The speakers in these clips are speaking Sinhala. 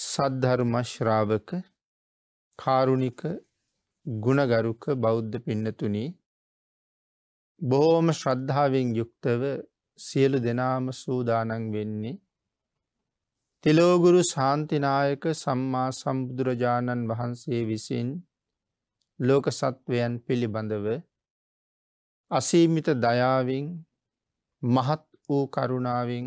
සද්ධර්මශ්‍රාවක කාරුණික ගුණගරුක බෞද්ධ පින්නතුනී බොහෝම ශ්‍රද්ධාවෙන් යුක්තව සියලු දෙනාම සූදානන් වෙන්නේ. තිලෝගුරු ශාන්තිනායක සම්මා සම්බුදුරජාණන් වහන්සේ විසින් ලෝක සත්වයන් පිළිබඳව අසීමිත දයාවෙන් මහත් වූ කරුණාවෙන්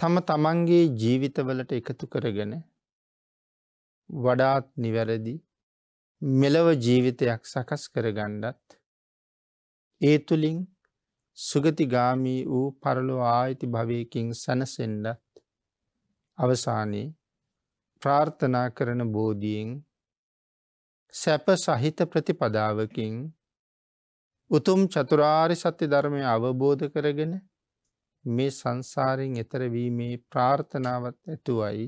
තම තමන්ගේ ජීවිතවලට එකතු කරගෙන වඩාත් නිවැරදි මෙලව ජීවිතයක් සකස් කරගණ්ඩත් ඒ තුළින් සුගතිගාමී වූ පරලො ආයිති භවයකින් සැනසෙන්ඩත් අවසානයේ ප්‍රාර්ථනා කරන බෝධියෙන් සැප සහිත ප්‍රතිපදාවකින් උතුම් චතුරාරි සත්‍ය ධර්මය අවබෝධ කරගෙන මේ සංසාරයෙන් එතර වීමේ ප්‍රාර්ථනාවත් ඇතුවයි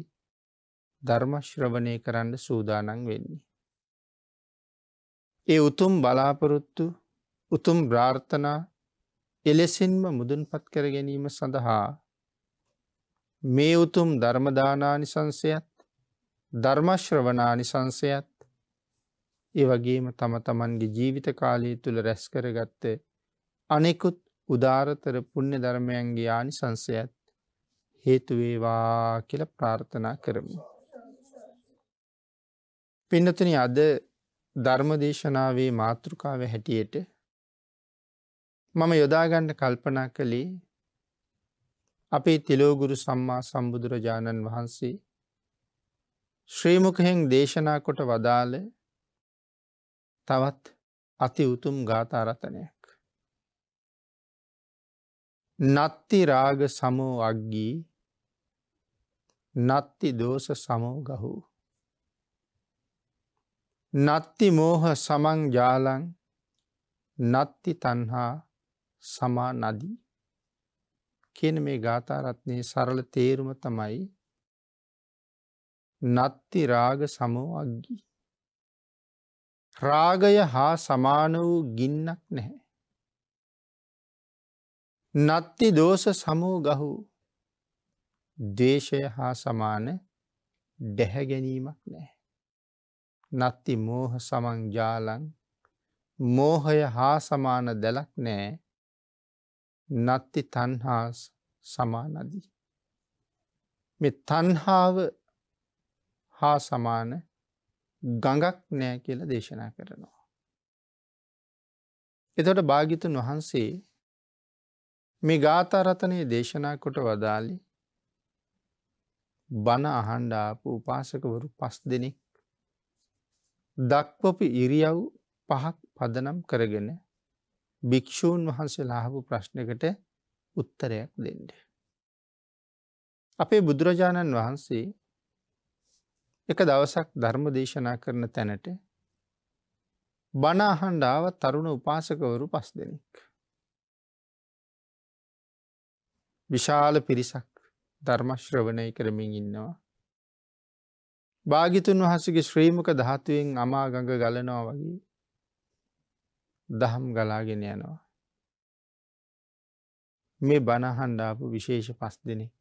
ධර්මශ්‍රවණය කරන්න සූදානන් වෙන්නේ. ඒ උතුම් බලාපොරොත්තු උතුම් භ්‍රාර්ථනා එලෙසින්ම මුදුන්පත් කර ගැනීම සඳහා මේ උතුම් ධර්මදානානිසංසයත් ධර්මශ්‍රවනානිසංසයත් ඒ වගේම තම තමන්ගේ ජීවිත කාලය තුළ රැස් කරගත්ත අනෙකුත් උදාරතර පුුණ්‍ය ධර්මයන්ගේ යානි සංසයත් හේතුවේවා කියල ප්‍රාර්ථනා කරමු. පින්නතන අද ධර්මදේශනාවේ මාතෘකාව හැටියට මම යොදාගණ්ඩ කල්පනා කළේ අපේ තිලෝගුරු සම්මා සම්බුදුරජාණන් වහන්සේ ශ්‍රීමකහෙන් දේශනා කොට වදාළ තවත් අති උතුම් ගාථාරතනයක්. නත්ති රාග සමෝ අග්ගී නත්ති දෝස සමෝ ගහු. නත්ති මෝහ සමං ජාලං නත්ති තන්හා සමා නදී කියන මේ ගාථරත්නය සරල තේරුම තමයි නත්ති රාග සමෝ අග්ගී. රාගය හා සමාන වූ ගින්නක් නැහැ. නත්ති දෝස සමෝ ගහු දේශය හා සමාන ඩැහැගැනීමක් නෑ. නත්ති මෝහ සමං ජාලන් මෝහය හා සමාන දැලක් නෑ නත්ති තන්හා සමානදී. මෙ තන්හාව හා සමාන ගඟක් නෑ කියල දේශනා කරනවා. එතොට භාගිතුන් වහන්සේ මේ ගාතාරතනය දේශනා කොට වදාලි බණ අහන්ඩාපු උපාසකවරු පස් දෙනෙක් දක්වපු ඉරියව් පහක් පදනම් කරගෙන භික්‍ෂූන් වහන්සේ ලාහපු ප්‍රශ්නකට උත්තරයක් දෙෙන්ඩ. අපේ බුදුරජාණන් වහන්සේ එක දවසක් ධර්ම දේශනා කරන තැනට බනාහන්ඩාව තරුණ උපාසකවරු පස් දෙනෙක්. විශාල පිරිසක් ධර්මශ්‍රවණය කරමින් ඉන්නවා. භාගිතුන් වහසගේ ශ්‍රීමක ධාතුවෙන් අමාගඟ ගලනවා වගේ දහම් ගලාගෙන යනවා. මේ බණහන්ඩාපු විශේෂ පස් දෙනෙක්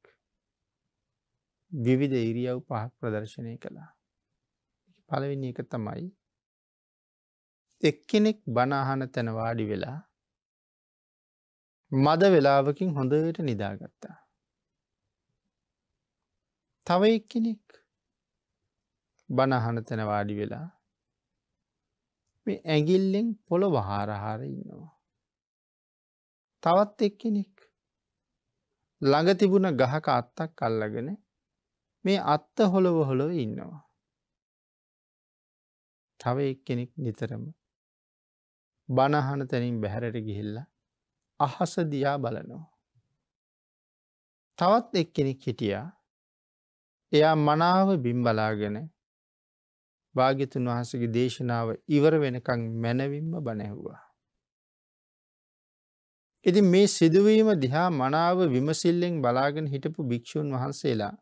විවිධ ඉරියව් පහක් ප්‍රදර්ශනය කළා. පළවෙනි එක තමයි එක්කෙනෙක් බණහන තැනවාඩි වෙලා මද වෙලාවකින් හොඳට නිදාගත්තා. තව එක්කෙනෙක් බණහන තැන වාඩි වෙලා ඇගිල්ලෙන් පොළ වහාරහාර ඉන්නවා. තවත් එක්කෙනෙක් ළඟ තිබුණ ගහක අත්තක් අල්ලගෙන මේ අත්ත හොළොව හොළොව ඉන්නවා. තව එක්කෙනෙක් නිතරම බණහන තැනින් බැහැරට ගිහිල්ලා අහස දියා බලනවා. තවත් එක්කෙනෙක් හිටියා එයා මනාව බිම්බලාගෙන භාගිතුන් වහසගේ දේශනාව ඉවර වෙනකං මැනවින්ම බණැහුවා. ඉති මේ සිදුවීම දිහා මනාව විමසිල්ලෙන් බලාගෙන හිටපු භික්‍ෂූන් වහන්සේලා.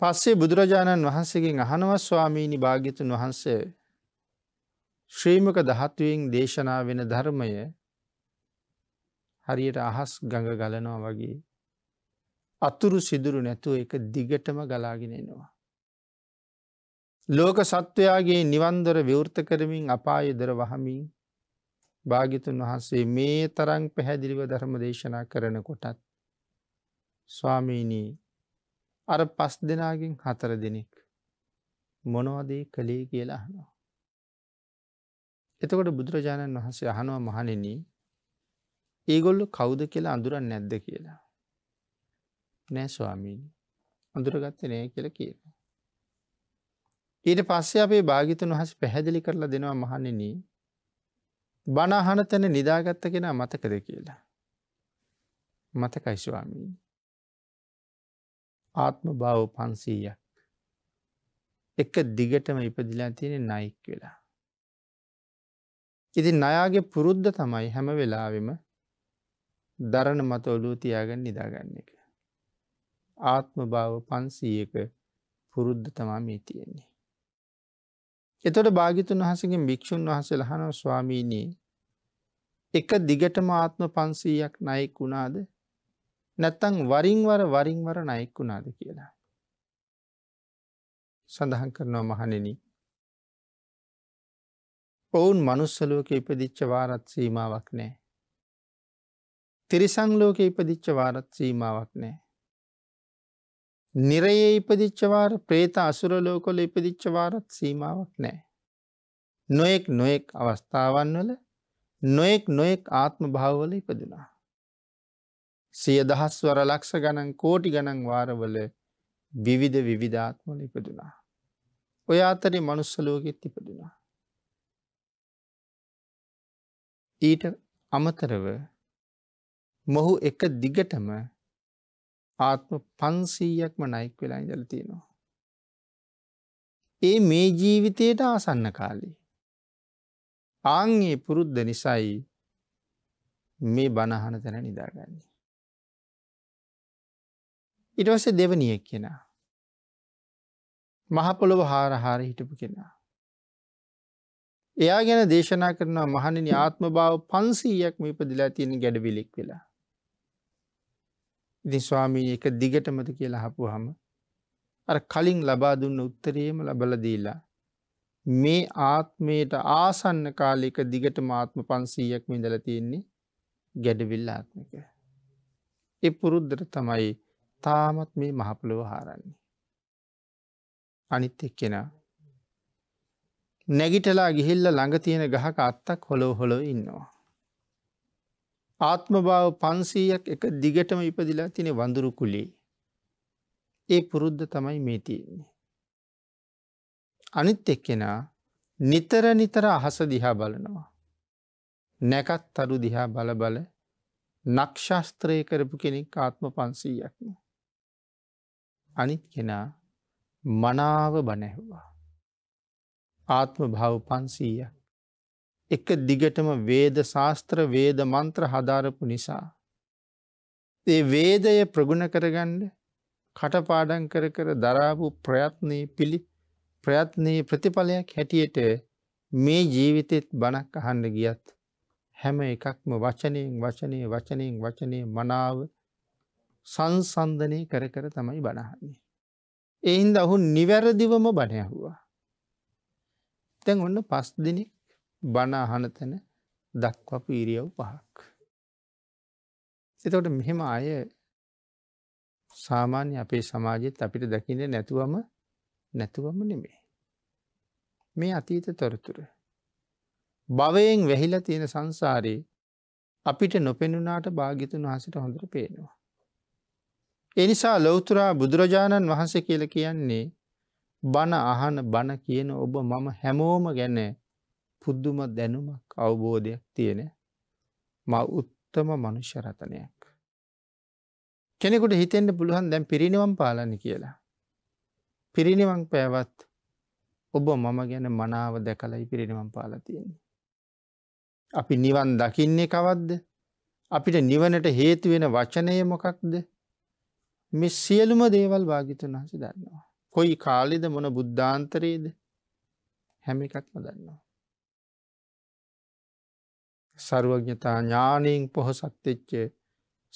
පස්සේ බුදුරජාණන් වහන්සේගෙන් අහනව ස්වාමීණි භාගිතුන් වහන්සේ ශ්‍රීමක දහත්වයෙන් දේශනා වෙන ධර්මය හරියට අහස් ගඟ ගලනවා වගේ අතුරු සිදුරු නැතුව එක දිගටම ගලාගෙනෙනවා. ලෝක සත්වයාගේ නිවන්දර විවෘත කරමින් අපායදර වහමින් භාගිතුන් වහන්සේ මේ තරං පැහැදිලිව ධර්ම දේශනා කරන කොටත් ස්වාමීනී අර පස් දෙනාගෙන් හතර දෙනෙක් මොනවදේ කළේ කියලා හනවා. එතකොට බුදුරජාණන් වහන්සේ අහනුව මහනෙන ඒගොල්ලු කවුද කියලා අඳුරන් නැද්ද කියලා. නෑ ස්වාමීණී අඳුරගත්ත නෑ කියල කියන. ඊට පස්සේ අපේ භාගිතන් වහස පැහැදිලි කරලා දෙනවා මහනෙන බනාහන තැන නිදාගත්ත කෙනා මතකද කියලා. මතකයි ස්වාමීණී. ආත්ම භාව පන්සීයක් එක දිගටම ඉපදිලා තියෙන නයික් වෙලා. ඉතින් අයාගේ පුරුද්ධ තමයි හැම වෙලාවෙම දරණ මත ඔලූ තියාගෙන නිදාගන්න එක. ආත්ම භාව පන්සීයක පුරුද්ධ තමා මේ තියෙන්නේ. එතොට භාගිතුන් වහසකින් භික්‍ෂූන් වහස ලහනව ස්වාමීනී එක දිගටම ආත්ම පන්සීයක් නයෙක් වුණාද නැත්තං වරින්වර වරින්වර නයෙක් වුණාද කියලා. සඳහන් කරනවා මහනෙනි ඔවුන් මනුස්සලෝක ඉපදිච්ච වාරත් සීමාවක් නෑ. තිරිසංලෝක ඉපදිච්ච වාරත් සීමාවක් නෑ. නිරයේ ඉපදිච්චවාර ප්‍රේත අසුරලෝකොල ඉපදිච්චවාරත් සීමාවක් නෑ. නොයෙක් නොයෙක් අවස්ථාවන් වල නොයෙක් නොයෙක් ආත්ම භාවවල ඉපදුනා. සිය දහස්වර ලක්ෂ ගණන් කෝටි ගණන් වාරවල විවිධ විවිධාත්මල ඉපදුනා. ඔය අතරේ මනුස්සලෝකෙත් ඉපදුනා. ඊට අමතරව මොහු එක දිගටම ආත්ම පන්සීයක්ම නයික් වෙලා ඉඳල තියෙනවා. ඒ මේ ජීවිතයට ආසන්න කාලේ. ආංගේ පුරුද්ධ නිසයි මේ බණහන තැන නිදාගන්නේ. ඉටවස දෙවනිය කෙනා. මහපොළොව හාරහාර හිටපු කෙනා. එයා ගැන දේශනා කරනවා මහණෙනි ආත්ම භාව 500ක් මේ ඉපදිලා තියෙන ගැඩවිලෙක් වෙලා. ඉතින් ස්වාමීන් එක දිගටමද කියලා අහපුවාම අර කලින් ලබා දුන්න උත්තරේම ලබලා දීලා මේ ආත්මයට ආසන්න කාලයක දිගටම ආත්ම 500ක් ඉඳලා තියෙන්නේ ගැඩවිල්ල ආත්මික. ඒ පුරුද්දට තමයි තාමත් මේ මහපොළොව හරන්නේ. අනිත් එක්කෙනා නැගිටලා ගිහිල්ල ළඟ තියෙන ගහක අත්තක් හොලෝ හොලෝ ඉන්නවා. ආත්මභාව පන්සීයක් එක දිගටම ඉපදිලා තිනෙ වඳුරු කුලේ. ඒ පුරුද්ධ තමයි මේ තියෙන්නේ. අනිත් එක්කෙනා නිතර නිතර අහස දිහා බලනවා. නැකත් අඩු දිහා බලබල නක්ෂාස්ත්‍රය කරපු කෙනෙක් ආත්ම පන්සීයක්ම. අනිත් කෙනා මනාව බනැහවා. ආත්ම භාව පන්සීය. එක දිගටම වේද ශාස්ත්‍ර වේද මන්ත්‍ර හදාරපු නිසා. ඒ වේදය ප්‍රගුණ කරගන්න කටපාඩන් කර කර දරාපු ප්‍රයත්නය පිළි ප්‍රයත්නයේ ප්‍රතිඵලයක් හැටියට මේ ජීවිතෙත් බණක් අහන්න ගියත්. හැම එකක්ම වචනයෙන් වචනය වචනයෙන් වචනය මනාව සංසන්ධනය කර කර තමයි බණහන්නේ. එයින්ද ඔහු නිවැරදිවම බණයහුවා. දැන් ඔන්න පස් දෙනෙක් බණ අහනතැන දක්වපු ඉරියව් පහක්. එතකොට මෙහෙම අය සාමාන්‍ය අපේ සමාජෙත් අපිට දකින නැතුවම නැතුවම නෙමේ. මේ අතීත තොරතුර. භවයෙන් වැහිලා තියෙන සංසාරයේ අපිට නොපෙනුනාට භාගිතුන් වහසට හොඳට පේනවා. එනිසා ලොවතුරා බුදුරජාණන් වහන්සේ කියල කියන්නේ බණ අහන බණ කියන ඔබ මම හැමෝම ගැන පුද්දුම දැනුමක් අවබෝධයක් තියෙන ම උත්තම මනුෂ්‍යරතනයක්. කෙනෙකුට හිතෙන්ට පුළුවන් දැන් පිරිනිවම් පාලන කියලා. පිරිනිවන් පෑවත් ඔබ මම ගැන මනාව දැකලයි පිරිනිවම් පාලතියෙන්නේ. අපි නිවන් දකින්නේ කවද්ද අපිට නිවනට හේතුවෙන වචනය මොකක්ද මෙ සියලුම දේවල් භාගිතුන් වහසි දන්නවා. කොයි කාලෙද මොන බුද්ධාන්තරයේද හැම එකක්ම දන්නවා. සරුවඥතා ඥානයෙන් පොහොසත්වෙච්ච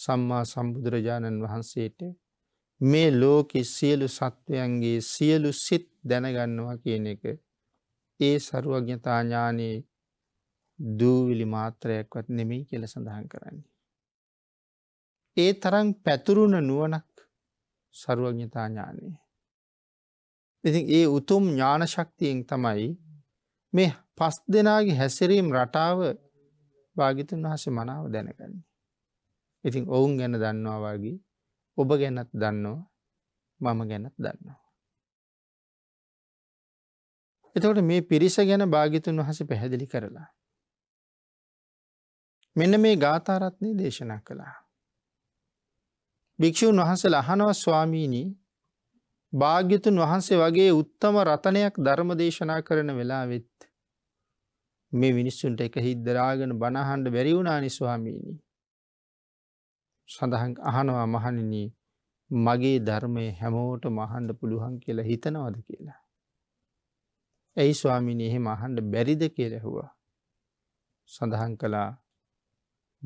සම්මා සම්බුදුරජාණන් වහන්සේට මේ ලෝකෙ සියලු සත්වයන්ගේ සියලු සිත් දැනගන්නවා කියන එක ඒ සරුවඥතා ඥානයේ දූවිලි මාත්‍රයක්වත් නෙමෙයි කියල සඳහන් කරන්නේ. ඒ තරම් පැතුරුණ නුවනක් සරුවඥතා ඥානයේ ඉතින් ඒ උතුම් ඥාන ශක්තියෙන් තමයි මේ පස් දෙනාගේ හැසිරීම් රටාව භාගිතුන් වහස මනාව දැනගන්නේ. ඉතින් ඔවුන් ගැන දන්නවාවාගේ ඔබ ගැනත් දන්නවා මම ගැනත් දන්නවා. එතකොට මේ පිරිස ගැන භාගිතුන් වහස පැහැදිලි කරලා. මෙන්න මේ ගාතාරත්නය දේශනා කළා. භික්‍ෂූන් වහසල අහනව ස්වාමීණී භාග්‍යතුන් වහන්සේ වගේ උත්තම රතනයක් ධර්ම දේශනා කරන වෙලාවෙත් මේ මිනිස්සුන්ට එක හිද්දරාගෙන බණහන්ඩ බැරිවුණානි ස්වාමීණී. සඳහන් අහනවා මහනිනී මගේ ධර්මය හැමෝට මහන්ඩ පුළුවන් කියලා හිතනවද කියලා. ඇයි ස්වාමිනී එහෙම අහන්ඩ බැරිද කියලැහුවා. සඳහන් කළා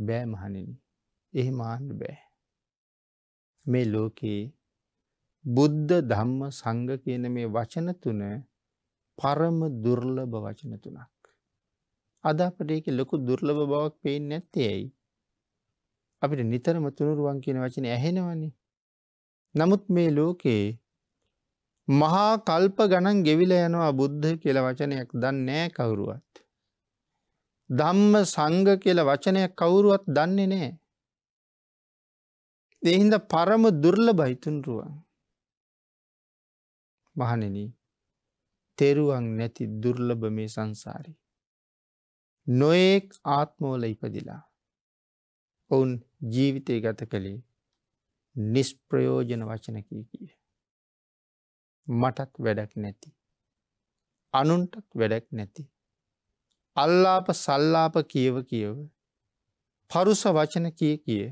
බෑ මහනිනි එහෙම ආණ්ඩ බෑ. මේ ලෝකයේ බුද්ධ ධම්ම සංඝ කියන මේ වචන තුන පරම දුර්ලභ වචන තුනක්. අද අපට ඒක ලොකු දුර්ලභ බවක් පේන්නේ නැත්තේ ඇයි? අපිට නිතරම තුනුරුවන් කියන වචනේ ඇහෙනවනේ. නමුත් මේ ලෝකේ මහා කල්ප ගණන් ගෙවිලා යනවා බුද්ධ කියලා වචනයක් දන්නේ නැහැ කවුරුවත්. ධම්ම සංඝ කියලා වචනයක් කවුරුවත් දන්නේ නැහැ. ඒ හින්දා පරම දුර්ලභයි තුනුරුවන්. මහනෙන තෙරුවන් නැති දුර්ලභ මේ සංසාරි. නොයෙක් ආත්මෝල ඉපදිලා. ඔවුන් ජීවිතය ගත කළේ නිස්ප්‍රයෝජන වචනකී කිය. මටත් වැඩක් නැති. අනුන්ටත් වැඩක් නැති. අල්ලාප සල්ලාප කියව කියව. පරුස වචන කිය කිය.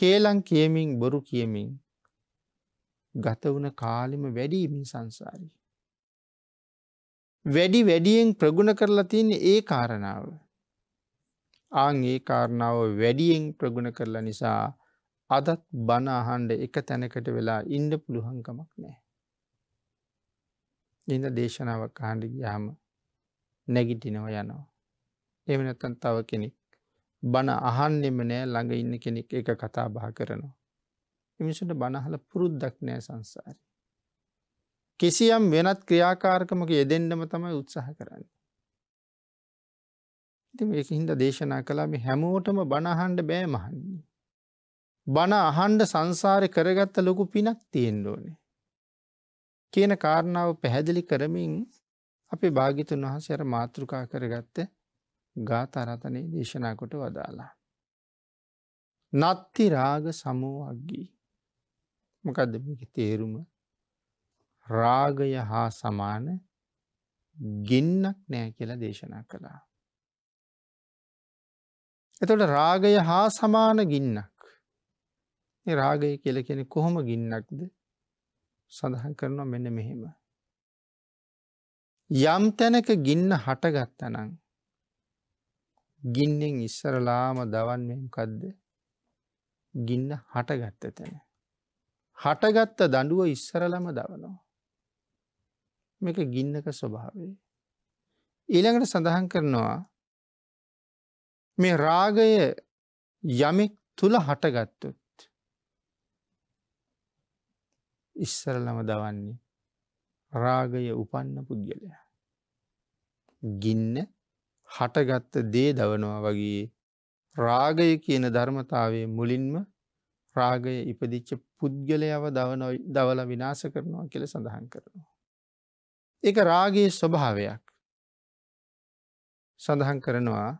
කේලං කියමින් බොරු කියමින් ගතවන කාලෙම වැඩීමින් සංසාරී. වැඩි වැඩියෙන් ප්‍රගුණ කරලා තියෙන ඒ කාරණාව. ආං ඒ කාරණාව වැඩියෙන් ප්‍රගුණ කරලා නිසා අදත් බනාහන්ඩ එක තැනකට වෙලා ඉන්ඩ පුළුහංකමක් නෑ. ඉඳ දේශනාවක් අහන්ඩි ගියාම නැගිටිනව යනවා. එමනැත්තන් තව කෙනෙක් බණ අහන්නෙම නෑ ළඟ ඉන්න කෙනෙක් එක කතා බා කරනවා. මිනිසුන්ට බනහල පුරුද්දක් නෑ සංසාරය. කිසියම් වෙනත් ක්‍රියාකාරකමක යෙදෙන්ඩම තමයි උත්සාහ කරන්න. ඉති මේක හින්ද දේශනා කලා මේ හැමෝටම බණහන්ඩ බෑ මහන්නේ. බණ අහන්ඩ සංසාරය කරගත්ත ලොකු පිනක් තියෙන්ඩෝනේ. කියන කාරණාව පැහැදිලි කරමින් අපි භාගිතුන් වහස අර මාතෘකා කරගත්ත ගාත අරතනය දේශනා කොට වදාලා. නත්ති රාග සමූ අක්ගී මොකක්ද මේක තේරුම රාගය හා සමාන ගෙන්න්නක් නෑ කියලා දේශනා කළා. එතට රාගය හා සමාන ගින්නක් රාගය කියල කෙනෙ කොහොම ගින්නක්ද සඳහන් කරනවා මෙන්න මෙහෙම. යම් තැනක ගින්න හටගත්තනං ගින්නෙන් ඉස්සරලාම දවන්නෙන් කදද ගින්න හටගත්ත තැන. හටගත්ත දඩුව ඉස්සරලම දවනවා. මේක ගින්නක ස්වභාවේ. ඊළඟට සඳහන් කරනවා මේ රාගය යමෙක් තුළ හටගත්තුත්. ඉස්සරලම දවන්නේ රාගය උපන්න පුද්ගලයා. ගින්න හටගත්ත දේ දවනවා වගේ රාගය කියන ධර්මතාවේ මුලින්ම රාගය ඉපදිච්ච පුද්ගලයව දවන දවල විනාස කරනවා කියල සඳහන් කරනවා. එක රාගයේ ස්වභාවයක් සඳහන් කරනවා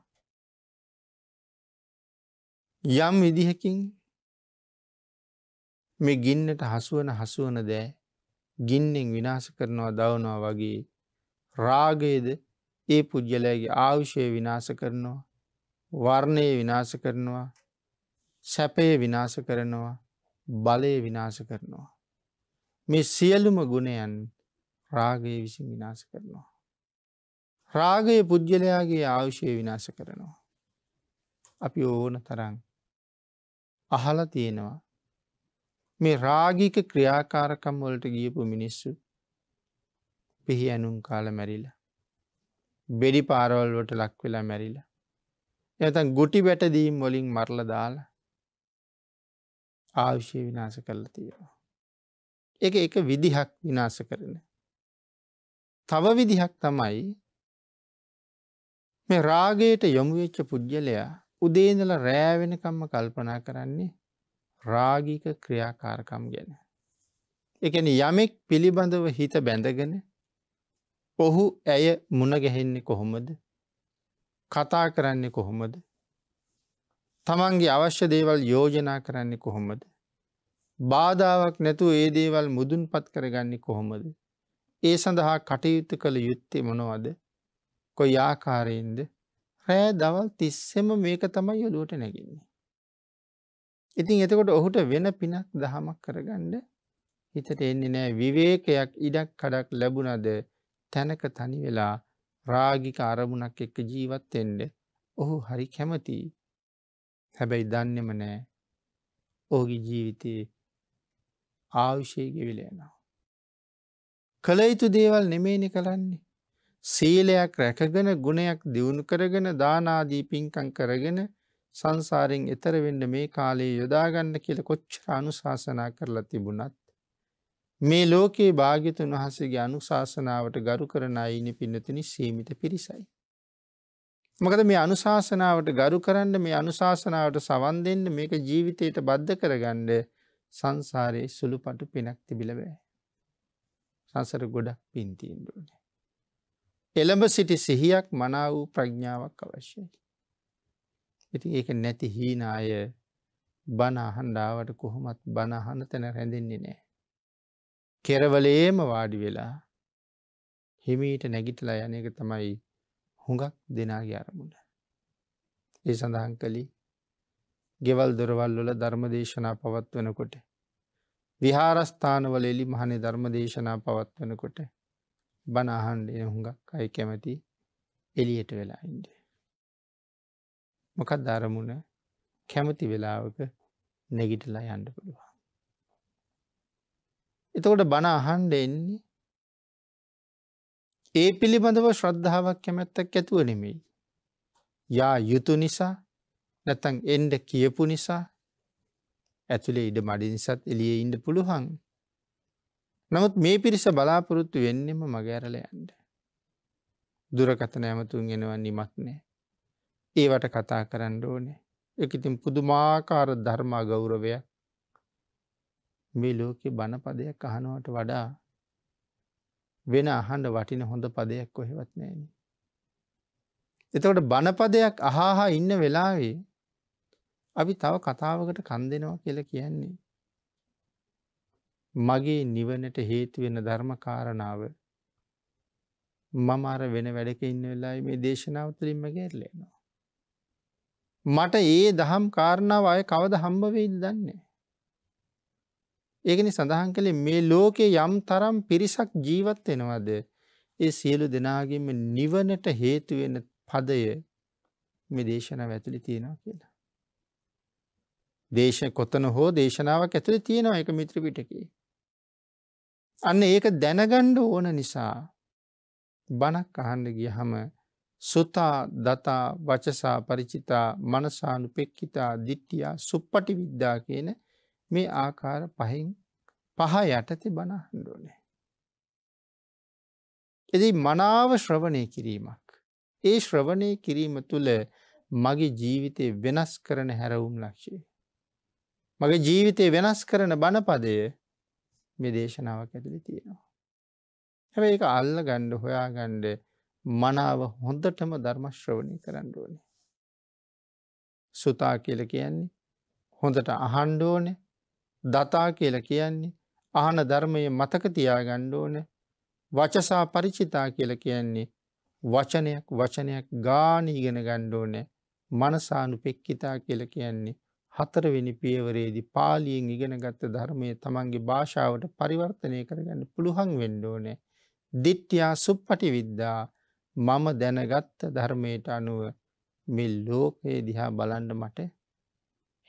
යම් විදිහකින් මේ ගින්නට හසුවන හසුවන දෑ ගින්නෙන් විනාස කරනවා දවනවා වගේ රාගයේද ඒ පුද්ගලයගේ ආවිෂය විනාස කරනවා වර්ණය විනාස කරනවා සැපයේ විනාශ කරනවා බලය විනාශ කරනවා. මේ සියලුම ගුණයන් රාගය විසින් විනාශ කරනවා. රාගය පුද්ගලයාගේ ආවුෂය විනාශ කරනවා. අපි ඕන තරන් අහල තියෙනවා. මේ රාගික ක්‍රියාකාරකම් වලට ගියපු මිනිස්සු පිහි ඇනුම් කාල මැරිලා. බෙඩි පාරවල්වට ලක්වෙලා මැරිලා. ඇතන් ගුටි වැටදීම් වොලින් මරල දාලා ආවිශ්‍ය විනාශ කරලා තියෙනවා. එක එක විදිහක් විනාශ කරන. තව විදිහක් තමයි මේ රාගයට යොමුවෙච්ච පුද්ගලයා උදේදල රෑවෙනකම්ම කල්පනා කරන්නේ රාගික ක්‍රියාකාරකම් ගැන. එකන යමෙක් පිළිබඳව හිත බැඳගෙන ඔහු ඇය මුණගැහෙන්නේ කොහොමද කතා කරන්නේ කොහොමද තමන්ගේ අවශ්‍ය දේවල් යෝජනා කරන්නේ කොහොමද. බාධාවක් නැතු ඒ දේවල් මුදුන් පත් කරගන්නේ කොහොමද. ඒ සඳහා කටයුත්තු කළ යුත්තේ මොනවද කොයි ආකාරයෙන්ද රෑ දවල් තිස්සෙම මේක තමයි යොලුවට නැගින්නේ. ඉතින් එතකොට ඔහුට වෙන පිනක් දහමක් කරගඩ හිතට එන්නේ නෑ විවේකයක් ඉඩක් කඩක් ලැබුණද තැනක තනි වෙලා රාගික අරමුණක් එක්ක ජීවත්තෙන්ට ඔහු හරි කැමතියි හැබැයි දන්නෙම නෑ ඕගේ ජීවිතයේ ආවිෂය ගෙවිලයනවා. කළයුතු දේවල් නෙමේනි කරන්නේ. සීලයක් රැකගෙන ගුණයක් දියුණු කරගෙන දානාදී පින්කං කරගෙන සංසාරෙන් එතරවෙන්න මේ කාලයේ යොදාගන්න කියල කොච්චර අනුශාසනා කරලා තිබුණත්. මේ ලෝකයේ භාගිතුන් වහසගේ අනුශාසනාවට ගරු කරන අයිනි පින්නතිනි සීමිත පිරිසයි. මොකද මේ අනුශාසනාවට ගරු කරන්න මේ අනුශාසනාවට සවන් දෙන්න මේක ජීවිතයට බද්ධ කරගන්න සංසාරයේ සුළු පටු පිනක් තිබිලබෑ. සංසර ගොඩක් පින්තීන්දුවන. එළඹ සිටි සිහියක් මනා වූ ප්‍රඥාවක් අවශ්‍යයි. ඉති ඒක නැති හීනාය බනහන්ඩාවට කොහොමත් බනහන තැන රැඳෙන්නේ නෑ. කෙරවලේම වාඩි වෙලා හිමීට නැගිටලා යන එක තමයි හුඟක් දෙනාගේ අරමුණ. ඒ සඳහන් කළි ගෙවල් දොරවල්වල ධර්ම දේශනා පවත්වනකොට. විහාරස්ථානවල එලි මහනේ ධර්ම දේශනා පවත්වනකොට බනාහන්ඩ එන හුඟක් අය කැමති එලියට වෙලා ඉන්ඩ. මොකක් ධරමුණ කැමති වෙලාවක නැගිටලා යන්න පුළුවන්. එතකොට බණ අහන්ඩ එන්නේ ඒ පිළිබඳව ශ්‍රද්ධාවක් කැමැත්තක් ඇතුව නෙමෙයි. යා යුතු නිසා නැතන් එන්ඩ කියපු නිසා ඇතුළේ ඉඩ මඩි නිසත් එලිය ඉඩ පුළුවන්. නමුත් මේ පිරිස බලාපොරොත්තු වෙන්නෙම මගෑරල යන්ඩ. දුරකතන ඇමතුන් එෙනවන් නිමත් නෑ. ඒවට කතා කරන්න ඕනේ. එකඉතින් පුදුමාකාර ධර්මා ගෞරවයක් මේ ලෝකෙ බණපදයක් අහනුවට වඩා වෙන අහන්ඩ වටින හොඳ පදයක් කොහෙවත් නෑන. එතකොට බණපදයක් අහාහා ඉන්න වෙලාවේ අපි තව කතාවකට කන් දෙනවා කියල කියන්නේ. මගේ නිවනට හේතුවෙන ධර්මකාරණාව මම අර වෙන වැඩක ඉන්න වෙලා මේ දේශනාවතුරින්ම ගැරලෙනවා. මට ඒ දහම් කාරණාව අය කවද හම්බවෙයිද දන්නේ. ඒකනි සඳහන් කළේ මේ ලෝකේ යම් තරම් පිරිසක් ජීවත් වෙනවද ඒ සියලු දෙනාගෙම නිවනට හේතුවෙන පදය මේ දේශනාව ඇතුළි තියෙනවා කියලා. දේශ කොතන හෝ දේශනාවක් ඇතුළි තියෙනවා එක මිත්‍රපිටකි. අන්න ඒක දැනගණ්ඩ ඕන නිසා බණක් අහන්න ගියහම සුතා දතා වචසා පරිචිතා මනසානු පෙක්කිතා දිට්ටියා සුප්පටි විද්දා කියන මේ ආකාර පහින් පහ යටති බණහන්ඩෝනේ. එදි මනාව ශ්‍රවණය කිරීමක්. ඒ ශ්‍රවණය කිරීම තුළ මගේ ජීවිතය වෙනස් කරන හැරවුම් ලක්ෂේ. මගේ ජීවිතය වෙනස් කරන බණපදය මේ දේශනාවක් ඇතුළි තියෙනවා. හැබැ එක අල්ල ගණ්ඩ හොයා ගණ්ඩ මනාව හොඳටම ධර්මශ්‍රවණය කරන්න ඕනේ. සුතා කියල කියන්නේ හොඳට අහන්ඩෝනේ දතා කියල කියන්නේ අහන ධර්මය මතක තියාගණ්ඩ ඕන වචසා පරිචිතා කියල කියන්නේ වචනයක් වචනයක් ගාන ඉගෙන ගණ්ඩෝනෑ මනසානු පෙක්කිතා කියල කියන්නේ හතරවෙනි පියවරේදි පාලියෙන් ඉගෙන ගත්ත ධර්මය තමන්ගේ භාෂාවට පරිවර්තනය කරගන්න පුළුහන් වෙන්ඩෝනෑ. දිට්ටයා සුප්පටි විද්දා මම දැනගත්ත ධර්මයට අනුව මෙල් ලෝකයේ දිහා බලන්ඩ මට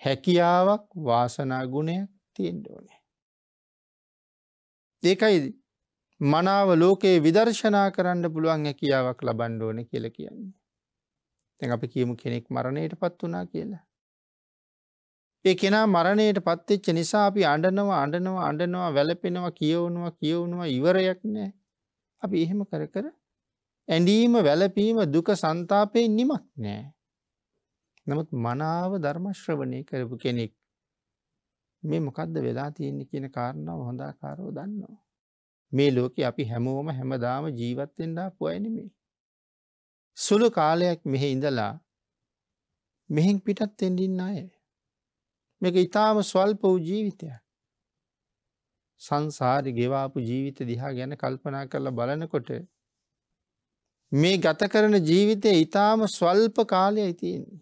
හැකියාවක් වාසනාගුණයක් තියෙන්න ඕනේ. ඒකයි මනාව ලෝකයේ විදර්ශනා කරන්න පුළුවන් හැකියාවක් ලබන්න ඕන කියලා කියන්නේ. දැන් අපි කියමු කෙනෙක් මරණයට පත් වුණා කියලා. ඒ කෙනා මරණයට පත්වෙච්ච නිසා අපි අඬනවා අඬනවා අඬනවා වැළපෙනවා කියවනවා කියවනවා ඉවරයක් නෑ. අපි එහෙම කර කර ඇඩීම වැලපීම දුක සන්තාපයෙන් නිමක් නෑ. නමුත් මනාව ධර්මශ්‍රවනය කරපු කෙනෙක් මේ මොකක්ද වෙලා තියෙන්නේ කියන කාරණාව හොඳාකාරෝ දන්නවා. මේ ලෝකෙ අපි හැමෝම හැමදාම ජීවත්තෙන්ඩා පුවයිනමේ. සුළු කාලයක් මෙහෙ ඉඳලා මෙහෙන් පිටත් එෙන්ඩින්න අය. මේක ඉතාම ස්වල්ප වූ ජීවිතය. සංසාරි ගෙවාපු ජීවිත දිහා ගැන කල්පනා කරලා බලනකොට මේ ගත කරන ජීවිතය ඉතාම ස්වල්ප කාලය යිතියෙන්නේ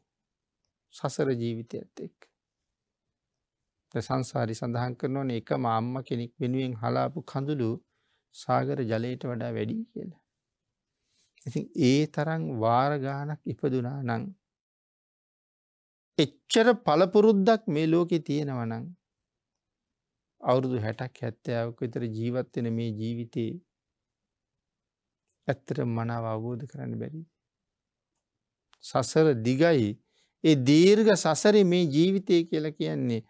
සසර ජීවිතයත් එක්. සංසාරි සඳහන් කරන ඕන එක මාම්ම කෙනෙක් වෙනුවෙන් හලාපු කඳුළු සාගර ජලයට වඩා වැඩි කියලා. ඉති ඒ තරං වාරගානක් ඉපදුනා නං. එච්චර පලපුරුද්දක් මේ ලෝකෙ තියෙනවනං. අවුරුදු හැටක් හැත්තෑවක විතර ජීවත්වෙන මේ ජීවිතයේ ඇත්තර මනාව අවබෝධ කරන්න බැරි. සසර දිගයි ඒ දීර්ග සසර මේ ජීවිතය කියලා කියන්නේ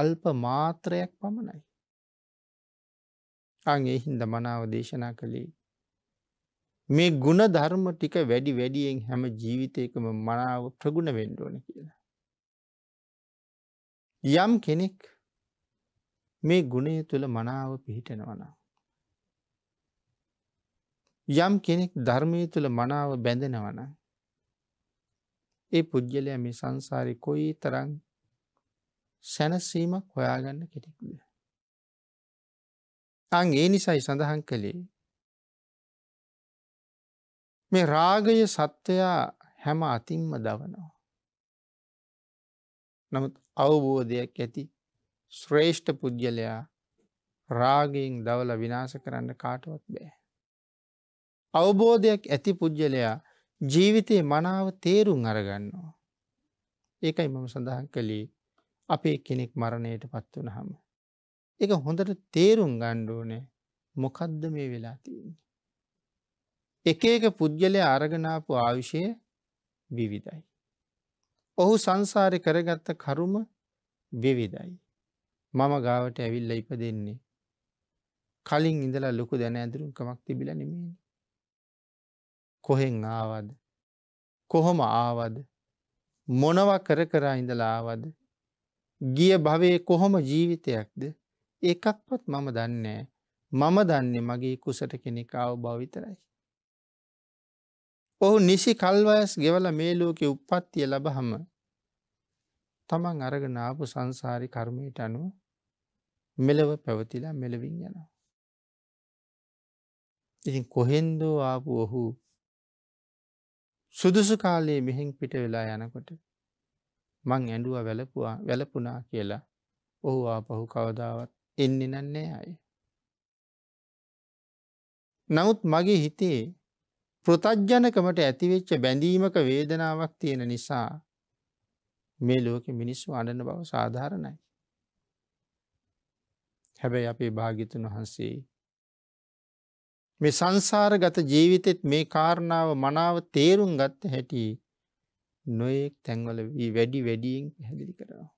අල්ප මාත්‍රයක් පමණයි. අගේ හින්ද මනාව දේශනා කළේ. මේ ගුණ ධර්ම ටික වැඩි වැඩියෙන් හැම ජීවිතයකම මනාව ප්‍රගුණ වෙන්ඩෝන කියලා. යම් කෙනෙක් මේ ගුණය තුළ මනාව පිහිටනවනා. යම් කෙනෙක් ධර්මය තුළ මනාව බැඳෙනවන ඒ පුද්ගලය මේ සංසාරි කොයි තරං සැනසීමක් හොයාගන්න කෙටෙක්ද. අං ඒ නිසයි සඳහන් කළේ මේ රාගය සත්වයා හැම අතින්ම දවනවා. නමුත් අවබෝධයක් ඇති ශ්‍රේෂ්ඨ පුද්ගලයා රාගයෙන් දවල විනාශ කරන්න කාටවත් බෑ. අවබෝධයක් ඇති පුද්ගලයා ජීවිතයේ මනාව තේරුම් අරගන්නවා. ඒකයි මම සඳහන් කළේ අපේ කෙනෙක් මරණයට පත් වනහම. එක හොඳට තේරුම් ගණ්ඩෝනෑ මොකද්ද මේ වෙලා තියන්නේ. එක එක පුද්ගලය අරගනාපු ආවිෂය විවිධයි. ඔහු සංසාරය කරගත්ත කරුම විවිධයි. මම ගාවට ඇවිල්ල ඉප දෙන්නේ. කලින් ඉඳලා ලොකු දැන ඇදුරුම්කමක් තිබිල නෙමේනි. කොහෙෙන් ආවද කොහොම ආවද මොනව කර කරා ඉඳලා ආවද ගිය භවේ කොහොම ජීවිතයක්ද එකක්වත් මම දන්නේ මම දන්නේ මගේ කුසට කෙනෙක් ආව භවිතරයි. ඔහු නිසි කල්වයස් ගෙවල මේ ලෝකෙ උප්පත්තිය ලබහම තමන් අරගෙන ආපු සංසාරි කර්මයට අනුව මෙලව පැවතිලා මෙලවින් යනවා. ඉතින් කොහෙන්දෝ ආපු ඔහු සුදුසු කාලයේ මෙහෙන් පිට වෙලා යනකොට මං ඇඩුව වැලපුවා වැලපුනා කියලා ඔහු ආපහු කවදාවත් එන්නේ නන්නේ අය. නමුත් මගේ හිතේ ප්‍රතජ්ජනකමට ඇතිවෙච්ච බැඳීමක වේදනාවක් තියෙන නිසා මේ ලෝක මිනිස්සු අඩන බව සාධාරණයි. හැබැයි අපේ භාගිතුන් වහන්සේ. මේ සංසාරගත ජීවිතෙත් මේ කාරණාව මනාව තේරුම් ගත්ත හැටියේ නොයෙක් තැන්වල වී වැඩි වැඩියෙන් පැහැදිලි කරවා.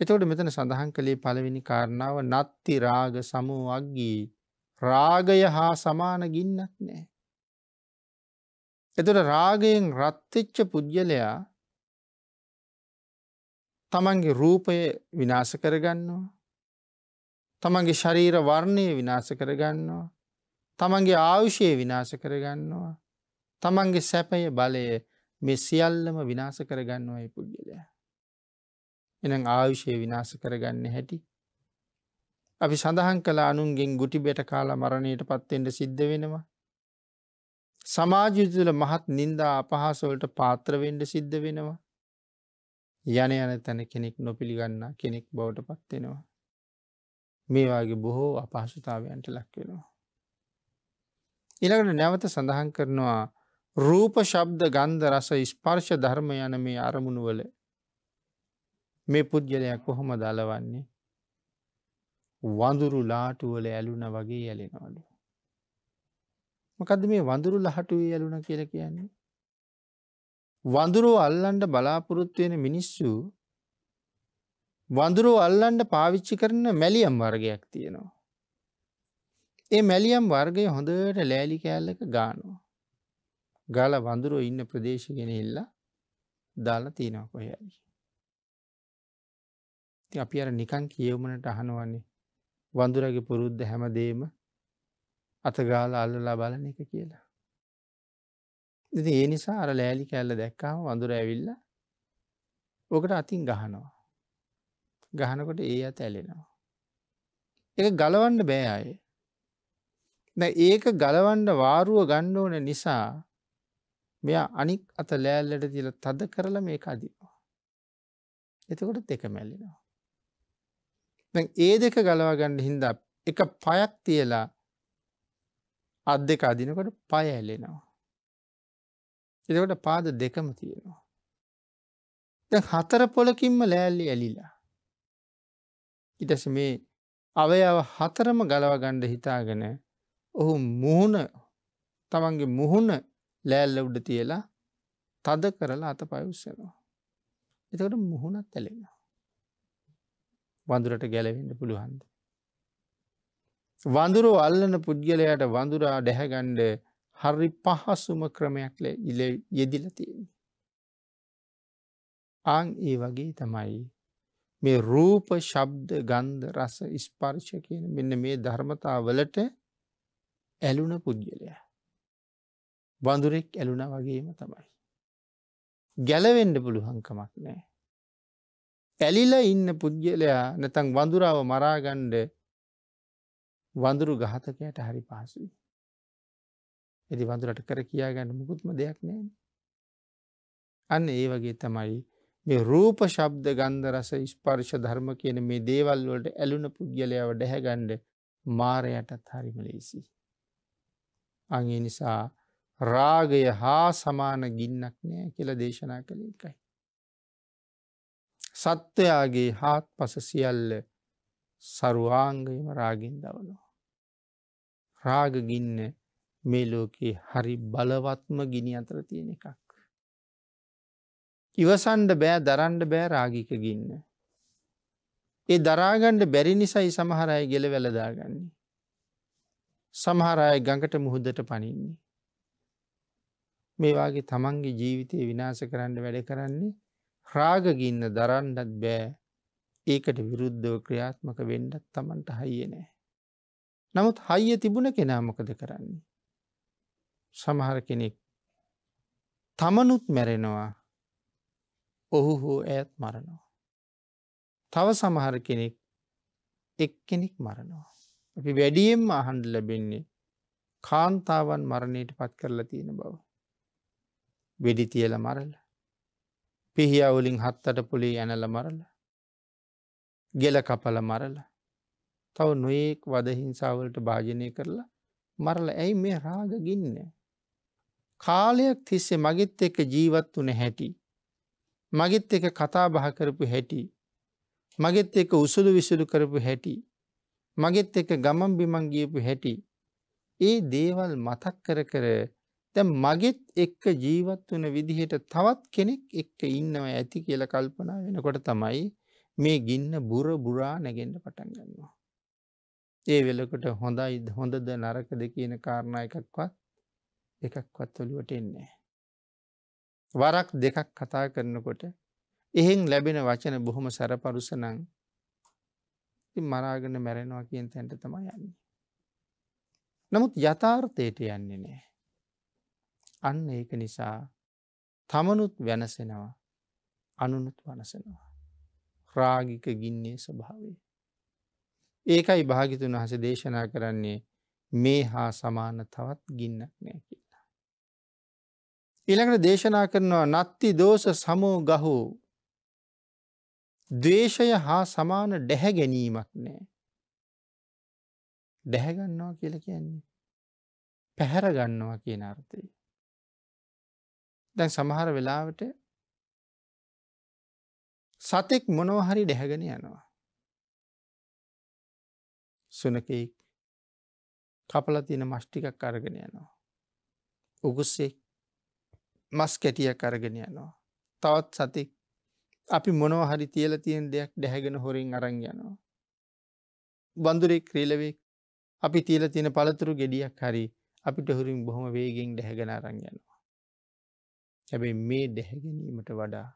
එතකොට මෙතන සඳහන් කළේ පළවෙනි කාරණාව නත්ති රාග සමූවක්ගී රාගය හා සමාන ගින්නක් නෑ. එතුට රාගයෙන් රත්තිච්ච පුද්ගලයා තමන්ගේ රූපය විනාස කරගන්නවා. තමන්ගේ ශරීර වර්ණය විනාස කරගන්නවා. තමන්ගේ ආවුෂයේ විනාස කරගන්නවා. තමන්ගේ සැපය බලය මේ සියල්ලම විනාස කරගන්නවායි පුද්ගලය. එනම් ආවිෂය විනාස කරගන්න හැටි. අපි සඳහන් කළ අනුන්ගෙන් ගුටි බෙට කාලා මරණයට පත්තෙන්ට සිද්ධ වෙනවා. සමාජයුතුල මහත් නින්දා අපහසවලට පාත්‍රවෙන්ඩ සිද්ධ වෙනවා. යන යන තැන කෙනෙක් නොපිළිගන්න කෙනෙක් බවට පත්වෙනවා. මේවාගේ බොහෝ අපහසුතාවයන්ට ලක්වෙනවා. ඉළඟට නැවත සඳහන් කරනවා රූප ශබ්ද ගන්ධ රස ස්පර්ශ ධර්ම යන මේ අරමුණුවල මේ පුද්ගලයක් කොහොම දලවන්නේ වඳුරු ලාටුවල ඇලුන වගේ ඇලෙනවලු. මකද මේ වඳුරු ලහටුවේ ඇලුන කියල කියන්නේ. වඳුරෝ අල්ලන්ඩ බලාපොරොත්තුවෙන මිනිස්සු වඳුරෝ අල්ලන්ඩ පාවිච්චි කරන මැලියම් වර්ගයක් තියෙනවා. ඒ මැලියම් වර්ගය හොඳට ලෑලි කෑල්ලක ගානවා. ගාල වඳුරුව ඉන්න ප්‍රදේශගෙන ඉල්ලා දාලා තියෙනවා කොහයි. ති අපි අර නිකන් කියවමනට අහනුවන්නේ වඳුරගේ පුරුද්ධ හැමදේම අතගාල අල්ලලා බලන එක කියලා. ඉති ඒ නිසා අර ලෑලි කැල්ල දැක්කාම වඳුර ඇවිල්ල ඕකට අතින් ගහනවා. ගහනකොට ඒ අත ඇලෙනවා. එක ගලවන්න බෑ අය. ඒක ගලවන්ඩ වාරුව ගණ්ඩෝන නිසා මෙයා අනික් අත ලෑල්ලට තිල තද කරලා මේ අදිනවා. එතකොට දෙක මැල්ලිනවා. ඒ දෙක ගලවාගන්න හින්දා එක පයක් තියලා අත් දෙක අදිනකොට පය ඇලෙනවා. එතකොට පාද දෙකම තියෙනවා. හතර පොලකින්ම ලෑල්ලි ඇලිලා. ඉටස මේ අවයාව හතරම ගලවගණ්ඩ හිතාගෙන ඔහු මුහුණ තමන්ගේ මුහුණ ලෑල්ල උඩ තියලා තද කරලා අත පයුස්සනවා. එතකට මුහුණත් ඇලෙනවා. වඳුරට ගැලවෙන්න පුළුවන්ද. වඳුරු අල්ලන පුද්ගලයට වඳුරා ඩැහැගණ්ඩ හරි පහසුම ක්‍රමයක් ඉල යෙදිල තියෙන්නේ. ආං ඒ වගේ තමයි මේ රූප ශබ්ද ගන්ධ රස ස්පර්ශ කියන මෙන්න මේ ධර්මතා වලට ඇලුන පුද්ගලයා. වඳුරෙක් ඇලුන වගේම තමයි. ගැලවෙන්ඩ පුළුහංකමක් නෑ. ඇලිල ඉන්න පුද්ගලයා නැතන් වඳුරාව මරාගණ්ඩ වඳුරු ගහතකයට හරි පහසුයි. එති වඳුරට කර කියා ගන්න මුකුත්ම දෙයක් නෑ. අන්න ඒ වගේ තමයි මේ රූප ශබ්ද ගන්ධ රස ස්පර්ශ ධර්ම කියන මේ දේවල් වලට ඇලුන පුද්ගලයාව ඩැහැගණ්ඩ මාරයටත් හරිම ලේසි. අගේ නිසා රාගය හා සමාන ගින්නක් නෑ කියල දේශනා කළ එකයි. සත්වයාගේ හාත් පස සියල්ල සරුවාංගයම රාගෙන් දවනවා. රාගගින්න මේ ලෝකයේ හරි බලවත්ම ගිනි අතර තියෙන එකක්. ඉවසන්ඩ බෑ දරන්ඩ බෑ රාගික ගින්න. ඒ දරාගණ්ඩ බැරි නිසයි සමහරය ගෙල වැලදාගන්නේ. සමහරය ගඟට මුහුදට පනින්නේ. මේවාගේ තමන්ගේ ජීවිතය විනාශ කරන්න වැඩ කරන්නේ රාගගින්න දරන්නත් බෑ ඒකට විරුද්ධව ක්‍රියාත්මක වෙන්ඩත් තමන්ට හයියනෑ. නමුත් හයිය තිබුණ කෙනාමකද කරන්නේ. සමහර කෙනෙක් තමනුත් මැරෙනවා ඔහු හෝ ඇත් මරනවා. තව සමහර කෙනෙක් එක් කෙනෙක් මරනවා. අපි වැඩියෙන්ම අහන්ඩ ලැබෙන්නේ කාන්තාවන් මරණයට පත් කරලා තියෙන බව. වෙඩි තියල මරල. පිහියවුලින් හත්තට පුලි ඇනල මරල. ගෙල කපල මරල. තව නොයෙක් වදහිංසාවලට භාජනය කරලා මරල ඇයි මේ රාග ගින්න. කාලයක් තිස්සේ මගෙත් එක ජීවත් වන හැටි. මගෙත් එක කතා බහකරපු හැටි. මගෙත් එක උසුළු විසුළු කරපු හැටි. මගෙත් එක ගමම් බිමං ගියපු හැටි. ඒ දේවල් මතක් කර කර දැන් මගෙත් එක්ක ජීවත් වෙන විදිහට තවත් කෙනෙක් එක්ක ඉන්නවා ඇති කියලා කල්පනා වෙනකොට තමයි මේ ගින්න බුර බුරා නැගෙන්න පටන් ගන්නවා. ඒ වෙලකොට හොඳයි හොඳද නරකද කියන කාරණා එකක්වත් එකක්වත් ඔළුවට එන්නේ. වරක් දෙකක් කතා කරනකොට එහෙන් ලැබෙන වචන බොහොම සැරපරුසනං මරාගෙන මැරෙනවා කියන තැන්ට තමයි යන්නේ. නමුත් යථාර්ථයට යන්නේ නෑ. අන්න ඒක නිසා තමනුත් වෙනසෙනවා අනුනුත් වනසෙනවා. රාගික ගින්නේ ස්වභාවය. ඒකයි භාගිතුන් වහස දේශනා කරන්නේ මේ හා සමාන තවත් ගින්නක් නෑ කියලා. ඉළඟට දේශනා කරනවා නත්ති දෝස සමෝ ගහෝ දවේශය හා සමාන ඩැහැ ගැනීමක් නෑ. දැහැගන්නවා කියල කියන්නේ. පැහැරගන්නවා කියන අර්ථය. දැන් සමහර වෙලාවට සතෙක් මොනවහරි ඩැහැගෙන යනවා. සුනකෙක් කපල තියෙන මෂ්ටිකක් අරගෙන යනවා. උගුස්සේ මස් කැටියක් අරගෙන යනවා. තවත් සතෙක් අපි මොනව හරි තියල තියෙන් දෙයක් ඩැහැගෙන හොරින් අරං යනවා. බඳුරෙක් ක්‍රීලවෙක් අපි තියල තියෙන පළතුරු ගෙඩියක් හරි අපිට හුරින් බොහොම වේගෙන් ඩැහැගෙන අරං යනවා. ඇැබයි මේ දැහැගැනීමට වඩා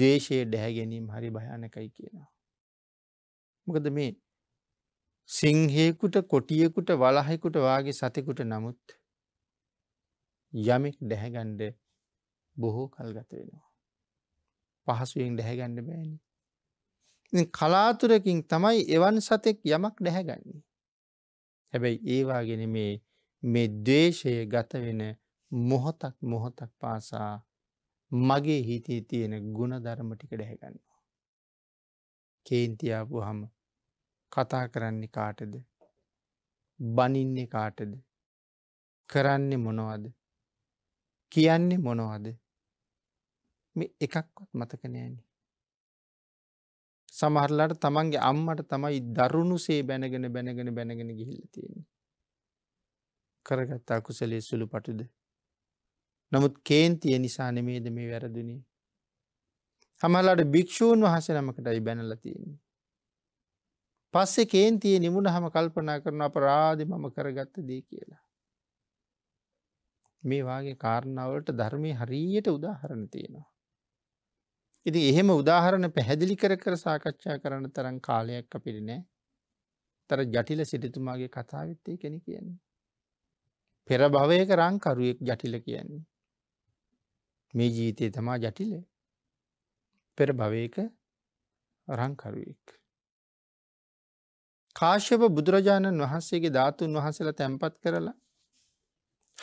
දේශයේ දැහැගැනීම් හරි භයානකයි කියනවා. මොකද මේ සිංහයකුට කොටියකුට වලහෙකුට වගේ සතෙකුට නමුත් යමෙක් දැහැගන්ඩ බොහෝ කල්ගත වෙනවා. පහසුවෙන් දැහැගණ්ඩ බෑනි. කලාතුරකින් තමයි එවන් සතෙක් යමක් දැහැගන්නේ. හැබැයි ඒවාගෙන මේ මේ දේශය ගතවෙන මොහොතක් මොහොතක් පාසා මගේ හිතේ තියෙන ගුණ ධර්ම ටික ඩැහැගන්නවා. කේන්තියාපු හම කතා කරන්නේ කාටද බනින්නේ කාටද කරන්නේ මොනවද කියන්නේ මොනවද මේ එකක්වත් මතකනෑනේ. සමහරලාට තමන්ගේ අම්මට තමයි දරුණු සේ බැනගෙන බැනගෙන බැනගෙන ගිහිල්ල තියෙන. කරගත්තා කුසලේ සුළු පටුද නමුත් කේන්තිය නිසා නෙමේද මේ වැරදිනේ. හමලාට භික්‍ෂූන් වහස නමකටයි බැනලතියන්නේ. පස්සෙ කේන්තිය නිමුණ හම කල්පනා කරන අප රාධ මම කරගත්ත දී කියලා. මේ වගේ කාරණාවලට ධර්මය හරියට උදාහරණ තියෙනවා. ඉති එහෙම උදාහරණ පැහැදිලි කර කර සාකච්ඡා කරන්න තරම් කාලයක් අපිරි නෑ තර ජටිල සිටිතුමාගේ කතාවිත්තය කෙන කියන්නේ. පෙර භවයක රංකරුවෙක් ජටිල කියන්නේ. මේ ජීවිතය තමා ජටිල පෙර භවයක රංකරුවෙක්. කාශ්‍යප බුදුරජාණන් වහන්සේගේ ධාතුන් වහසල තැන්පත් කරලා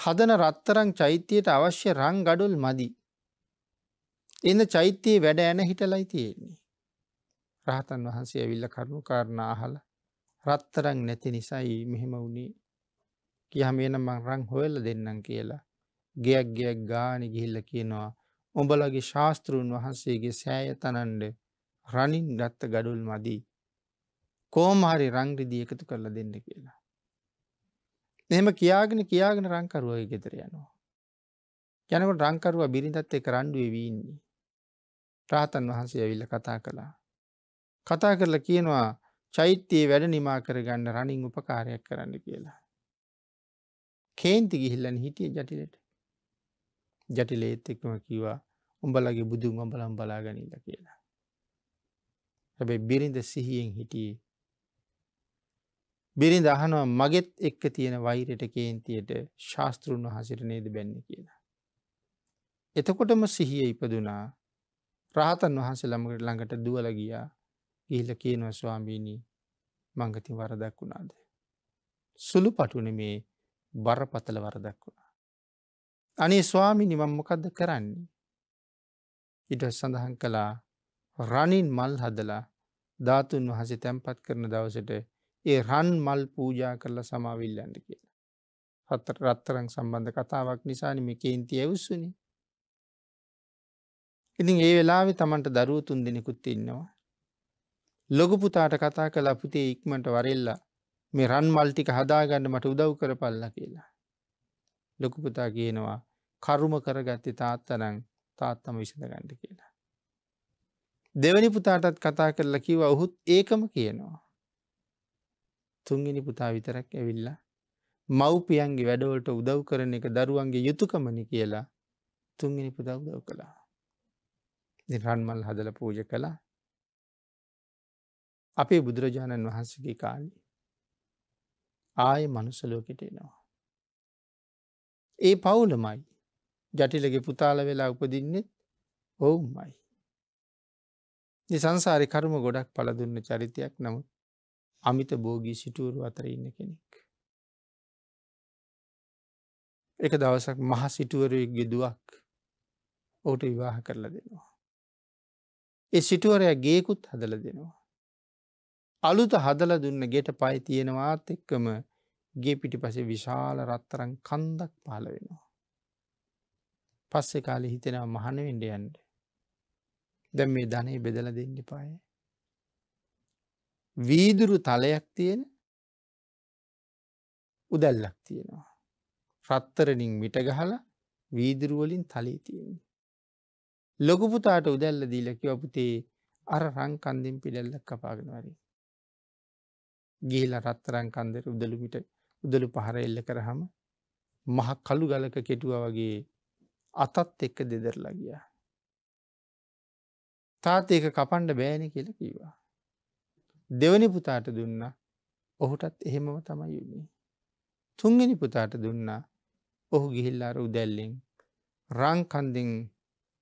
හදන රත්තරං චෛත්‍යයට අවශ්‍ය රං ගඩුල් මදි. එන්න චෛත්‍යයේ වැඩ ඇන හිටලයි තියෙන්නේ. රහතන් වහන්සේ ඇවිල්ල කරුණු කාරණ අහල රත්තරං නැති නිසයි මෙහෙම වුණේ කියහමේන මං රං හොයල දෙන්නම් කියලා ගෙයක් ගෙයක් ගාන ගිහිල්ල කියනවා ඔඹලගේ ශාස්තෘන් වහන්සේගේ සෑය තනන්ඩ රණින් ගත්ත ගඩුල් මදී. කෝමහරි රංග්‍රදී එකතු කරලා දෙන්න කියලා. එම කියාගෙන කියාගෙන රංකරුවය ගෙතර යනවා. යනකට රංකරුව බිරිඳත් එක රණ්ඩුවේ වීන්නේ. රාතන් වහන්සේ ඇවිල්ල කතා කළා. කතා කරලා කියනවා චෛත්‍යයේ වැඩ නිමා කරගන්න රණින් උපකාරයක් කරන්න කියලා. කේන්ති ගිහිල්ලන හිටිය ජටිලට. ජටිලේත් එක්ම කිවා උඹලගේ බුදු මඹලම් බලාගනීද කියලා. හැබැයි බිරිඳ සිහියෙන් හිටියේ. බිරිඳ අහනවා මගෙත් එක්ක තියෙන වෛරයට කේන්තියට ශාස්තෘන් වහසිට නේද බැන්න කියලා. එතකොටම සිහිය ඉපදුනා රහතන් වහන්සේ ළමකට ළඟට දුවලගියා ඉහල කියනව ස්වාමීණී මංගති වරදක් වුණාද. සුළු පටුන මේ බරපතල වරදක් වුණ. අනේ ස්වාමි නිමම් මොකක්ද කරන්නේ. ඉට සඳහන් කළා රණින් මල් හදලා ධාතුන් වහසේ තැන්පත් කරන දවසට ඒ රන් මල් පූජා කරලා සමාවිල්ලන්ට කියලා. හත්තර රත්තරං සම්බන්ධ කතාවක් නිසානි මේකේන්ති ඇවස්සුනි. ඉතින් ඒ වෙලාවෙ තමන්ට දරුවතුන් දෙනෙකුත් ඉන්නවා. ලොගපුතාට කතා කලා පුතේ ඉක්මට වරෙල්ලා මේ රන් මල්ටික හදාගන්න මට උදව් කරපල්ලා කියලා. ලොකුපුතා කියනවා කරුම කරගත්ති තාත්තනං තාත්තම විසඳ ගණ්ඩ කියලා. දෙවැනි පුතාටත් කතා කරලා කිව ඔහුත් ඒකම කියනවා. තුන්ගිනි පුතා විතරක් ඇවිල්ලා මව්පියන්ගේ වැඩවලට උදව් කරන එක දරුවන්ගේ යුතුකමනි කියලා තුන්ගිනි පුතා උදව් කළා. රන්මල් හදල පූජ කළා අපේ බුදුරජාණන් වහන්සගේ කාලි ආය මනුසලෝකෙට එනවා. ඒ පවුලමයි ජටිලගේ පුතාල වෙලා උපදින්නෙත් ඔවුම්මයි. සංසාරි කරම ගොඩක් පලදුන්න චරිතයක් නමුත් අමිත බෝගී සිටුවරු අතර ඉන්න කෙනෙක්. එක දවසක් මහ සිටුවරයක් ගෙදුවක් ඕට විවාහ කරල දෙනවා. ඒ සිටුවරය ගේකුත් හදල දෙනවා. අලුත හදල දුන්න ගෙට පයි තියෙනවාත් එක්කම ගේ පිටි පසේ විශාල රත්තරන් කන්දක් පාල වෙනවා. පස්සෙ කාලෙ හිතෙනව මහන වෙන්ඩයන්ට දැ මේ ධනය බෙදල දෙන්න පාය. වීදුරු තලයක් තියෙන උදැල්ලක් තියෙනවා. ප්‍රත්තරනින් මිට ගහල වීදුරුවලින් තලී තියෙන්නේ. ලොකුපුතාට උදැල්ල දීලකි අපපුතේ අර රංකන්දෙන් පිඩැල්ලක් කපාගෙන වරී. ගේල රත්තරංකන්දර උදළු මිට උදළු පහර එල්ල කරහම මහ කළු ගලක කෙටුව වගේ අතත් එක්ක දෙදරලා ගිය. තාත් ඒක කපන්ඩ බෑන කියල කීවා. දෙවනි පුතාට දුන්න ඔහුටත් එහෙමම තමයි යුන්නේ. තුන්ගනි පුතාට දුන්න ඔහු ගිහිල්ලාර උදැල්ලෙන් රංකන්දෙන්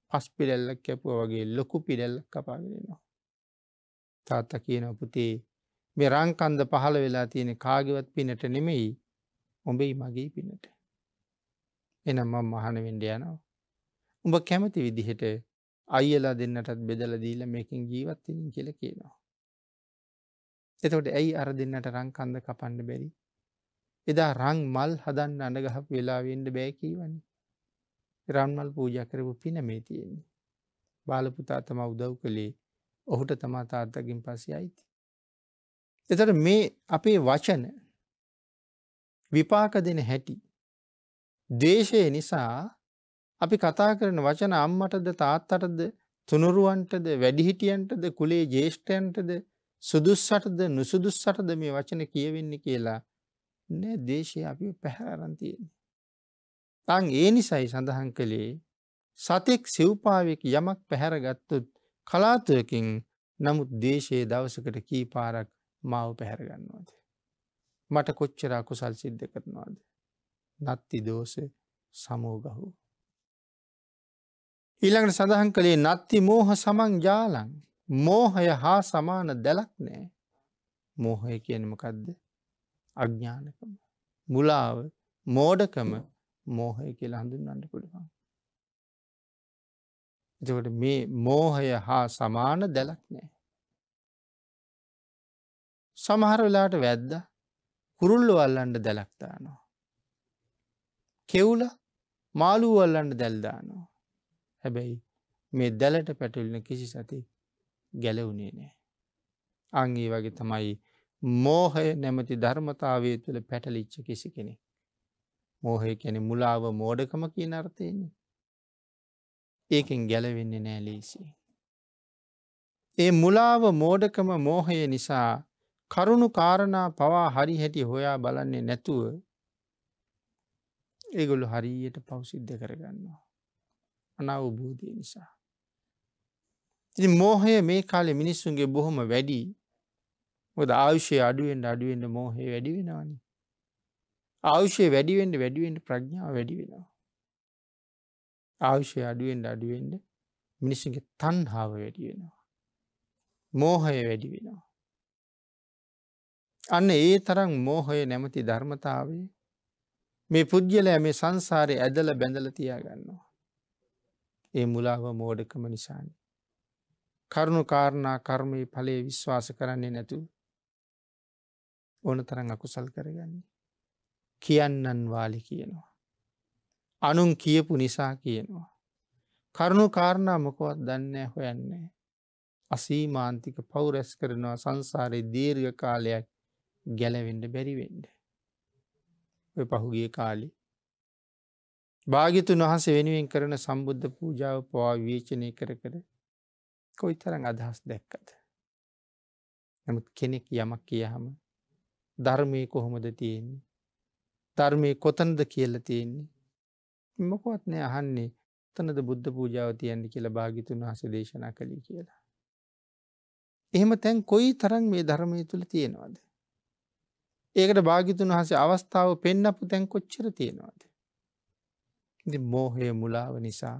පස් පිරැල්ලක් කැපුව වගේ ලොකු පිරැල්ලක් කපාගෙනවා. තාත්ත කියන පුතේ මේ රංකන්ද පහළ වෙලා තියෙන කාගවත් පිනට නෙමෙයි ඔබෙයි මගේ පිනට. එනම් මම මහන වෙන්ඩ යනවා. උඹ කැමති විදිහට අයලා දෙන්නටත් බෙදල දීල මේකින් ජීවත්තිරින් කියල කියනවා. එතකොට ඇයි අර දෙන්නට රං කන්ද කපන්න බැරි. එදා රං මල් හදන්න අඩගහක් වෙලාවෙන්ඩ බෑකීවනි. රන්මල් පූජ කරපු පින මේ තියෙන්නේ. බාලපුතා තම උදව් කළේ ඔහුට තමා තාර්ථකින් පසේ අයිති. එතට මේ අපේ වචන විපාක දෙන හැටි දේශය නිසා අපි කතා කරන වචන අම්මටද තාත්තටද තුනුරුවන්ටද වැඩිහිටියන්ටද කුලේ ජේෂ්ඨයන්ටද සුදුස්සටද නුසුදුස්සටද මේ වචන කියවෙන්නේ කියලා නෑ දේශය අපි පැහැරන්තියෙන. තං ඒ නිසයි සඳහන් කළේ සතෙක් සිව්පාවෙක් යමක් පැහැරගත්තුත් කලාතුවකින් නමුත් දේශයේ දවසකට කී පාරක් මාව පැහැරගන්නවාද. මට කොච්චර අකුසල් සිද්ධ කරනවාද. නත්ති දෝස සමෝගහෝ. ඊළඟට සඳහන් කළේ නත්ති මෝහ සමන් ජාලන් මෝහය හා සමාන දැලක් නෑ මෝහය කියනමකක්ද අඥ්ඥානකම මුලාව මෝඩකම මෝහය කියලා හඳුන්වන්න පුළුවන්. එතකට මේ මෝහය හා සමාන දැලක් නෑ. සමහර වෙලාට වැද්ද කුරුල්ලු වල්ලන්ට දැලක්තානවා. කෙවුල මාළුවල්ලන්න දැල්දානවා. හැබැයි මේ දැලට පැටුල්න කිසි සති ගැලවුණේ නෑ. අංගේ වගේ තමයි මෝහය නැමති ධර්මතාවය තුළ පැටලිච්ච කිසි කෙනෙ. මෝහය කැනෙ මුලාව මෝඩකම කිය නර්ථයන්නේ. ඒකෙන් ගැලවෙන්නේ නෑ ලේසි. ඒ මුලාව මෝඩකම මෝහය නිසා කරුණු කාරණා පවා හරි හැටි හොයා බලන්නේ නැතුව ඒගොල්ු හරියට පවසිද්ධ කරගන්නවා. අනවබෝධය නිසා. ඉති මෝහය මේ කාලෙ මිනිස්සුන්ගේ බොහොම වැඩි ොද ආවිශ්‍ය අඩුවෙන්ට අඩුවෙන්ට මෝහය වැඩි වෙනවානි. ආවිශ්‍ය වැඩිවෙන්ට වැඩිුවෙන්ට ප්‍රඥාව වැඩි වෙනවා. ආවිශ්‍ය අඩුවෙන්ට අඩුවෙන්ට මිනිස්සුන්ගේ තන්හාාව වැඩි වෙනවා. මෝහය වැඩි වෙනවා. අන්න ඒ තරම් මෝහය නැමති ධර්මතාවේ මේ පුද්ගලයා මේ සංසාරය ඇදල බැඳල තියාගන්නවා. ඒ මුලාව මෝඩකම නිසානි. කරුණු කාරණා කර්මය ඵලේ විශ්වාස කරන්නේ නැතු ඕන තරන් අකුසල් කරගන්නේ. කියන්නන් වාලි කියනවා. අනුන් කියපු නිසා කියනවා. කරුණු කාරණා මොකවත් දන්නේ හොයන්නේ. අසීමාන්තික පවුරැස් කරනවා සංසාරය දීර්ඝ කාලයක් ගැලවෙඩ බැරිවෙඩ. පහුගිය කාලි. භාගිතුන් වහස වෙනුවෙන් කරන සම්බුද්ධ පූජාව පවා වේචනය කර කර කොයි තරන් අදහස් දැක්කද. නමුත් කෙනෙක් යමක් කියහම ධර්මය කොහොමද තියෙන්නේ. ධර්මය කොතනද කියල තියෙන්නේ. මොකොත් නෑ අහන්නේ තනද බුද්ධ පූජාව තියන්න කියලා භාගිතුන් වහස දේශනා කළි කියලා. එහෙම තැන් කොයි තරන් මේ ධර්මය තුළ තියෙනවාද. ඒකට භාගිතුන් වහසේ අවස්ථාව පෙන්නපු තැන් කොච්චර තියෙනවාද. මෝහය මුලාව නිසා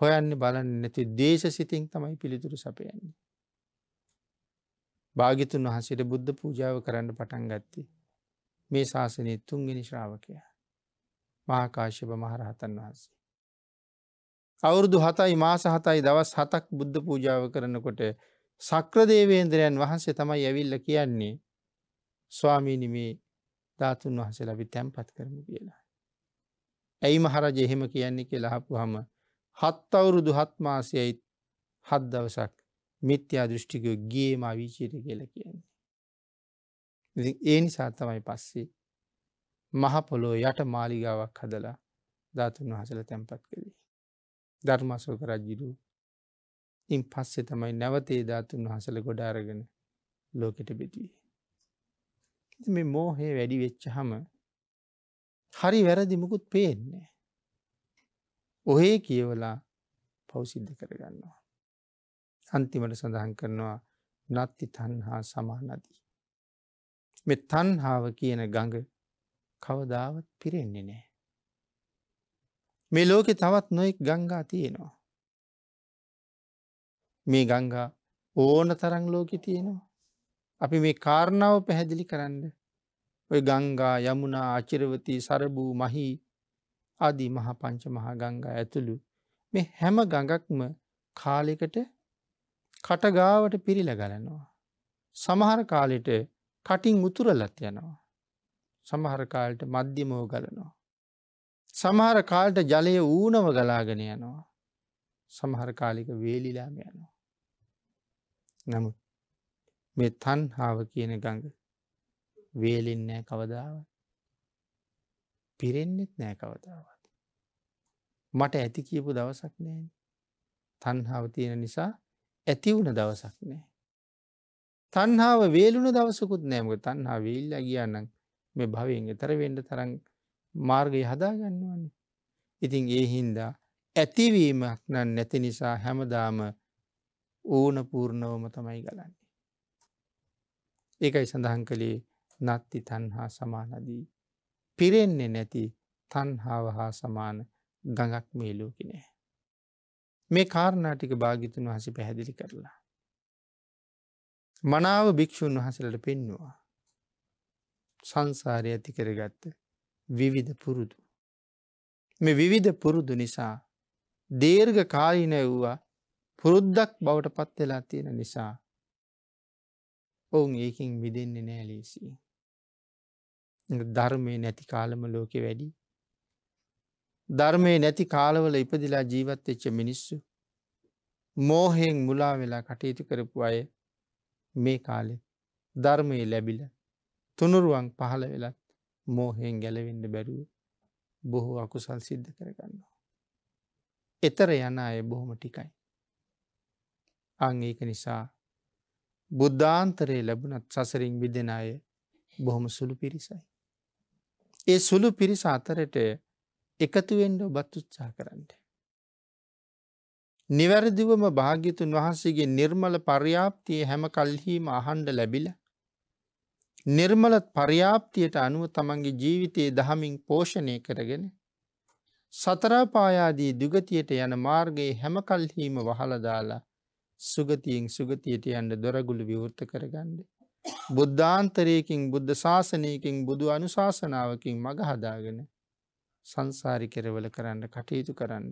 හොයන්න බලන්න නැති දේශ සිතින් තමයි පිළිතුරු සපයන්නේ. භාගිතුන් වහසට බුද්ධ පූජාව කරන්න පටන් ගත්ති. මේ ශාසනය තුන්ගෙන ශ්‍රාවකය මහාකාශ්‍යප මහරහතන් වහන්සේ. අවුරුදු හතයි මාස හතයි දවස් හතක් බුද්ධ පූජාව කරනකොට සක්‍රදේවේන්ද්‍රයන් වහන්සේ තමයි ඇවිල්ල කියන්නේ ස්වාමීනිමේ ධාතුන් වහසල අපි තැන්පත් කරමු කියලා. ඇයි මහරජ එහෙම කියන්නේ කියලාහපු හම හත් අවුරුදු හත්මාසයයි හත් දවසක් මිත්‍යා දෘෂ්ටිකයෝ ගේම අවිචීර කියල කියන්නේ. ඒ නිසා තමයි පස්සේ මහපොලෝ යට මාලිගාවක් හදලා ධාතුන් වහසල තැන්පත් කළේ. ධර්මසෝක රජ්ජිරු ඉන් පස්සෙ තමයි නැවතේ ධාතුන් වහසල ගොඩාරගෙන ලෝකෙට බෙදුවේ. මේ මෝහය වැඩි වෙච්චහම හරි වැරදිමකුත් පේන්නේ. ඔහේ කියවලා පවසිද්ධ කරගන්නවා. අන්තිමට සඳහන් කරනවා නත්ති තන්හා සමානදී. මෙ තන්හාාව කියන ගඟ කවදාවත් පිරෙන්නේ නෑ. මේ ලෝකෙ තවත් නොයෙක් ගංගා තියෙනවා. මේ ගංගා ඕන තරං ලෝකෙ තියෙනවා. අපි මේ කාරණාව පැහැදිලි කරන්න. ඔය ගංගා යමුනා අචිරවතී සරබූ මහි අදී මහා පංච මහා ගංගා ඇතුළු මේ හැම ගඟක්ම කාලෙකට කටගාවට පිරිල ගලනවා. සමහර කාලෙට කටින් උතුරලත් යනවා. සමහර කාලට මධ්‍යමෝ ගලනවා. සමහර කාලට ජලය ඌනව ගලාගෙන යනවා. සමහර කාලික වේලිලාම යනවා. නමුත් මේ තන්හාාව කියන ගඟ වේලෙන් නෑ කවදාව පිරෙන්නෙත් නෑ කවදාවත් මට ඇති කියපු දවසක් නෑ තන්හාාව තියෙන නිසා ඇතිවුණ දවසක් නෑ තන්හාාව වේලුණ දවසකුත් නෑමක තන්හා වේල්ල ගියන්නම් මේ භවෙන් එතර වෙන්ඩ තරන් මාර්ගය හදාගන්නවන්නේ ඉතින් ඒ හින්දා ඇතිවීමක් නම් නැති නිසා හැමදාම ඕනපූර්ණවම තමයි ගලන්න ඒකයි සඳහන් කළේ නත්ති තන්හා සමානදී. පිරෙන්නේ නැති තන්හාව හා සමාන ගඟක් මේ ලෝකිනෑ. මේ කාරණාටික භාගිතුන් වහස පැහැදිලි කරලා. මනාව භික්‍ෂූන් වහසලට පෙන්නවා. සංසාරය ඇති කරගත්ත විවිධ පුරුදු. මේ විවිධ පුරුදු නිසා දේර්ඝ කාලින වූවා පුරුද්දක් බවට පත්වෙලා තියෙන නිසා ඔවුන් ඒකින් මිදෙන්න්නේ නෑ ලේසි. ධර්මය නැති කාලම ලෝකෙ වැඩි. ධර්මය නැති කාලවල ඉපදිලා ජීවත්තච්ච මිනිස්සු. මෝහෙෙන් මුලා වෙලා කටයුතු කරපු අය මේ කාලෙ ධර්මයේ ලැබිල තුනුරුවන් පහළ වෙලත් මෝහෙෙන් ගැලවෙන්න බැරුව බොහෝ අකුසල් සිද්ධ කරගන්නවා. එතර යන අය බොහොම ටිකයි. අංඒක නිසා බුද්ධාන්තරයේ ලැබුණත් සසරින් විදෙන අය බොහොම සුළු පිරිසයි. ඒ සුළු පිරිස අතරට එකතුවෙන්ඩ ඔබත් උත්සා කරන්න. නිවැරදිවම භාග්‍යතුන් වහන්සේගේ නිර්මල පර්යාප්තිය හැම කල්හීම අහන්ඩ ලැබිල. නිර්මලත් පර්යාප්තියට අනුව තමන්ගේ ජීවිතයේ දහමින් පෝෂණය කරගෙන සතරාපායාදී දුගතියට යන මාර්ගයේ හැම කල්හීම වහලදාලා සුගතියෙන් සුගතියට යන්ට දොරගුළු විවෘත කරගන්ඩ. බුද්ධාන්තරයකින් බුද්ධ ශාසනයකින් බුදු අනුශාසනාවකින් මඟ හදාගෙන සංසාරි කෙරවල කරන්න කටයුතු කරන්න.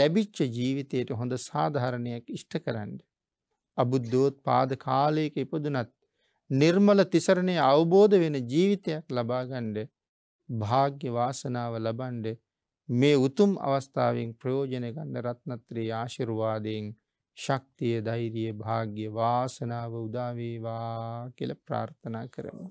ලැබිච්ච ජීවිතයට හොඳ සාධහරණයක් ඉෂ්ට කරන්න. අබුද්ධෝත් පාද කාලයක ඉපදුනත් නිර්මල තිසරණය අවබෝධ වෙන ජීවිතයක් ලබාගණ්ඩ භාග්‍ය වාසනාව ලබන්ඩ මේ උතුම් අවස්ථාවෙන් ප්‍රයෝජන ගන්න රත්නත්‍රී ආශිරුවාදයෙන් ශක්තිය ධෛරිය භාග්‍ය වාසනාව උදාවේවා කියල ප්‍රාර්ථනා කරමු.